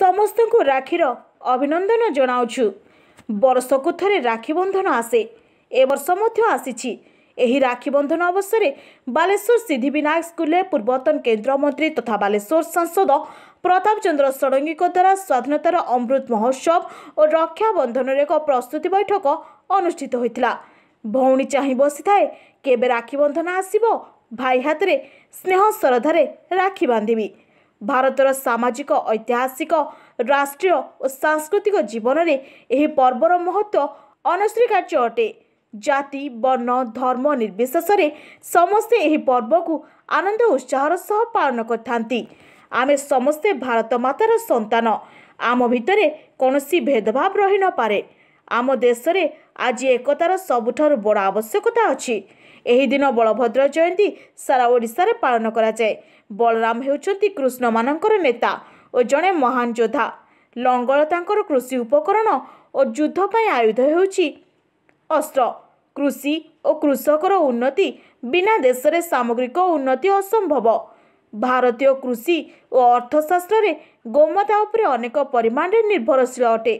ସମସ୍ତଙ୍କୁ ରାକ୍ଷୀର ଅଭିନନ୍ଦନ ଜଣାଉଛୁ ବର୍ଷକୁ ଥରେ ରାକ୍ଷୀ ବନ୍ଧନ ଆସେ ଏ ବର୍ଷ ମଧ୍ୟ ଆସିଛି ଏହି ରାକ୍ଷୀ ବନ୍ଧନ ଅବସରରେ ବାଲେଶ୍ୱର ସିଦ୍ଧିବିନାୟକ ସ୍କୁଲରେ ପୂର୍ବତନ କେନ୍ଦ୍ରମନ୍ତ୍ରୀ ତଥା ବାଲେଶ୍ୱର ସାଂସଦ ପ୍ରତାପ ଚନ୍ଦ୍ର ଷଡ଼ଙ୍ଗୀଙ୍କ ଦ୍ୱାରା ସ୍ୱାଧୀନତାର ଅମୃତ ମହୋତ୍ସବ ଓ ରକ୍ଷାବନ୍ଧନର ଏକ ପ୍ରସ୍ତୁତି ବୈଠକ ଅନୁଷ୍ଠିତ ହୋଇଥିଲା ଭଉଣୀ ଚାହିଁ ବସିଥାଏ କେବେ ରାକ୍ଷୀ ବନ୍ଧନ ଆସିବ ଭାଇ ହାତରେ ସ୍ନେହ ଶ୍ରଦ୍ଧାରେ ରାକ୍ଷୀ ବାନ୍ଧିବି ଭାରତର ସାମାଜିକ ଐତିହାସିକ ରାଷ୍ଟ୍ରୀୟ ଓ ସାଂସ୍କୃତିକ ଜୀବନରେ ଏହି ପର୍ବର ମହତ୍ଵ ଅନଶ୍ରୀ କାର୍ଯ୍ୟ ଅଟେ ଜାତି ବର୍ଣ୍ଣ ଧର୍ମ ନିର୍ବିଶେଷରେ ସମସ୍ତେ ଏହି ପର୍ବକୁ ଆନନ୍ଦ ଉତ୍ସାହର ସହ ପାଳନ କରିଥାନ୍ତି ଆମେ ସମସ୍ତେ ଭାରତ ମାତାର ସନ୍ତାନ ଆମ ଭିତରେ କୌଣସି ଭେଦଭାବ ରହିନପାରେ ଆମ ଦେଶରେ ଆଜି ଏକତାର ସବୁଠାରୁ ବଡ଼ ଆବଶ୍ୟକତା ଅଛି ଏହି ଦିନ ବଳଭଦ୍ର ଜୟନ୍ତୀ ସାରା ଓଡ଼ିଶାରେ ପାଳନ କରାଯାଏ ବଳରାମ ହେଉଛନ୍ତି କୃଷ୍ଣମାନଙ୍କର ନେତା ଓ ଜଣେ ମହାନ ଯୋଦ୍ଧା ଲଙ୍ଗଳ ତାଙ୍କର କୃଷି ଉପକରଣ ଓ ଯୁଦ୍ଧ ପାଇଁ ଆୟୁଧ ହେଉଛି ଅସ୍ତ୍ର କୃଷି ଓ କୃଷକର ଉନ୍ନତି ବିନା ଦେଶରେ ସାମଗ୍ରିକ ଉନ୍ନତି ଅସମ୍ଭବ ଭାରତୀୟ କୃଷି ଓ ଅର୍ଥଶାସ୍ତ୍ରରେ ଗୋମତା ଉପରେ ଅନେକ ପରିମାଣରେ ନିର୍ଭରଶୀଳ ଅଟେ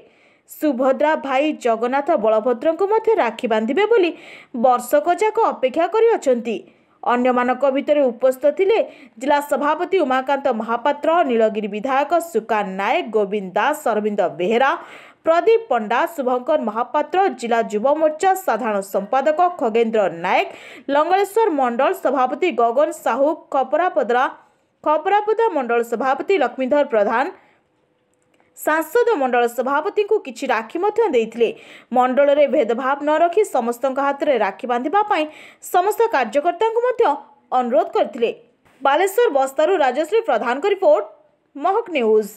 सुभद्रा भाई जगन्नाथ बलभद्रको मध्य राखी बान्धेबे बोली वर्षक जाक अपेक्षा अन्य उपस्थित ले जा सभापति उमाकांत महापात्र नीलगिरी विधायक सुकान नायक गोविन्द दास अरविन्द बेहेरा प्रदीप पण्डा शुभंकर महापात्र जिल्ला युव मोर्चा साधारण सम्पादक खगेन्द्र नायक लंगलेश्वर मण्डल सभापति गगन साहु खपरापद्रा खपरापद्रा मण्डल सभापति लक्ष्मीधर प्रधान सांसद मण्डल सभापति को किछि राखी मध्य देतिले मण्डल रे भेदभाव नरखी समस्तक हात रे राखी बांधीबा पई समस्त कार्यकर्ता को मध्य अनुरोध करतिले पालेश्वर बस्तरु राजश्री प्रधान को रिपोर्ट महक न्यूज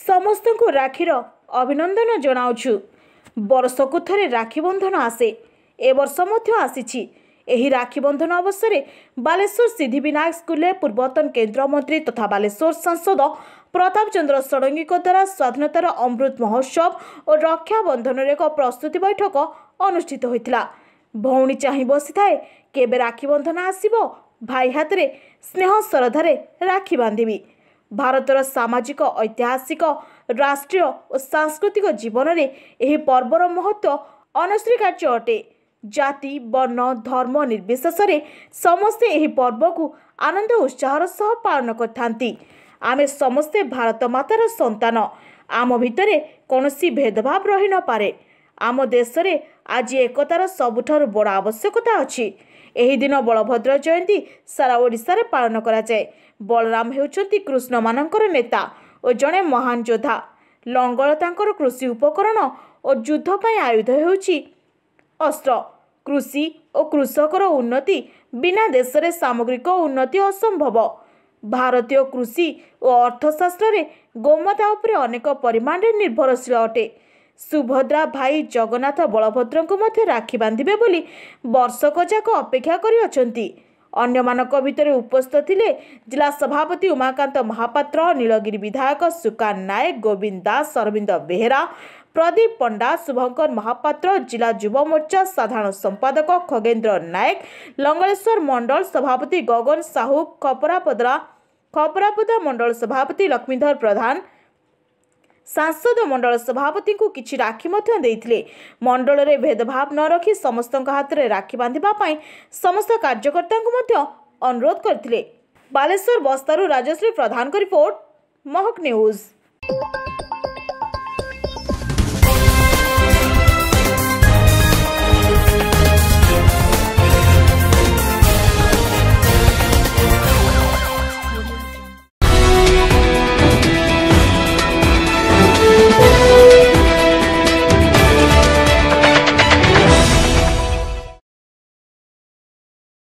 ସମସ୍ତଙ୍କୁ ରାକ୍ଷୀର ଅଭିନନ୍ଦନ ଜଣାଉଛୁ ବର୍ଷକୁ ଥରେ ରାକ୍ଷୀ ବନ୍ଧନ ଆସେ ଏ ବର୍ଷ ମଧ୍ୟ ଆସିଛି ଏହି ରାକ୍ଷୀ ବନ୍ଧନ ଅବସରରେ ବାଲେଶ୍ୱର ସିଦ୍ଧିବିନାୟକ ସ୍କୁଲରେ ପୂର୍ବତନ କେନ୍ଦ୍ରମନ୍ତ୍ରୀ ତଥା ବାଲେଶ୍ୱର ସାଂସଦ ପ୍ରତାପ ଚନ୍ଦ୍ର ଷଡ଼ଙ୍ଗୀଙ୍କ ଦ୍ୱାରା ସ୍ୱାଧୀନତାର ଅମୃତ ମହୋତ୍ସବ ଓ ରକ୍ଷାବନ୍ଧନର ଏକ ପ୍ରସ୍ତୁତି ବୈଠକ ଅନୁଷ୍ଠିତ ହୋଇଥିଲା ଭଉଣୀ ଚାହିଁ ବସିଥାଏ କେବେ ରାକ୍ଷୀ ବନ୍ଧନ ଆସିବ ଭାଇ ହାତରେ ସ୍ନେହ ଶ୍ରଦ୍ଧାରେ ରାକ୍ଷୀ ବାନ୍ଧିବି ଭାରତର ସାମାଜିକ ଐତିହାସିକ ରାଷ୍ଟ୍ରୀୟ ଓ ସାଂସ୍କୃତିକ ଜୀବନରେ ଏହି ପର୍ବର ମହତ୍ଵ ଅନଶ୍ରୀ କାର୍ଯ୍ୟ ଅଟେ ଜାତି ବର୍ଣ୍ଣ ଧର୍ମ ନିର୍ବିଶେଷରେ ସମସ୍ତେ ଏହି ପର୍ବକୁ ଆନନ୍ଦ ଉତ୍ସାହର ସହ ପାଳନ କରିଥାନ୍ତି ଆମେ ସମସ୍ତେ ଭାରତ ମାତାର ସନ୍ତାନ ଆମ ଭିତରେ କୌଣସି ଭେଦଭାବ ରହିନପାରେ ଆମ ଦେଶରେ ଆଜି ଏକତାର ସବୁଠାରୁ ବଡ଼ ଆବଶ୍ୟକତା ଅଛି ଏହି ଦିନ ବଳଭଦ୍ର ଜୟନ୍ତୀ ସାରା ଓଡ଼ିଶାରେ ପାଳନ କରାଯାଏ ବଳରାମ ହେଉଛନ୍ତି କୃଷ୍ଣମାନଙ୍କର ନେତା ଓ ଜଣେ ମହାନ ଯୋଦ୍ଧା ଲଙ୍ଗଳ ତାଙ୍କର କୃଷି ଉପକରଣ ଓ ଯୁଦ୍ଧ ପାଇଁ ଆୟୁଧ ହେଉଛି ଅସ୍ତ୍ର କୃଷି ଓ କୃଷକର ଉନ୍ନତି ବିନା ଦେଶରେ ସାମଗ୍ରିକ ଉନ୍ନତି ଅସମ୍ଭବ ଭାରତୀୟ କୃଷି ଓ ଅର୍ଥଶାସ୍ତ୍ରରେ ଗୋମତା ଉପରେ ଅନେକ ପରିମାଣରେ ନିର୍ଭରଶୀଳ ଅଟେ सुभद्रा भाई जगन्नाथ बलभद्री बाधे बोली वर्षक जाक अपेक्षा अन्य उपस्थित गरिस्थित ले सभापति उमाकांत महापात्र नीलगिरी विधायक सुकान नायक गोविन्द दास अरविन्द बेहेरा प्रदीप पण्डा शुभंकर महापात्र जिल्ला जुव मोर्चा साधारण सम्पादक खगेन्द्र नायक लङ्गेश्वर मण्डल सभापति गगन साहू खपरापदरा खपरापद्रा मण्डल सभापति लक्ष्मीधर प्रधान सांसद मण्डल सभापति को किछि राखी मध्य देतिले मण्डल रे भेदभाव नरखी समस्तक हात रे राखी बांधीबा पई समस्त कार्यकर्ता को मध्य अनुरोध करतिले बालेश्वर बस्तारू राजश्री प्रधान को रिपोर्ट महक न्यूज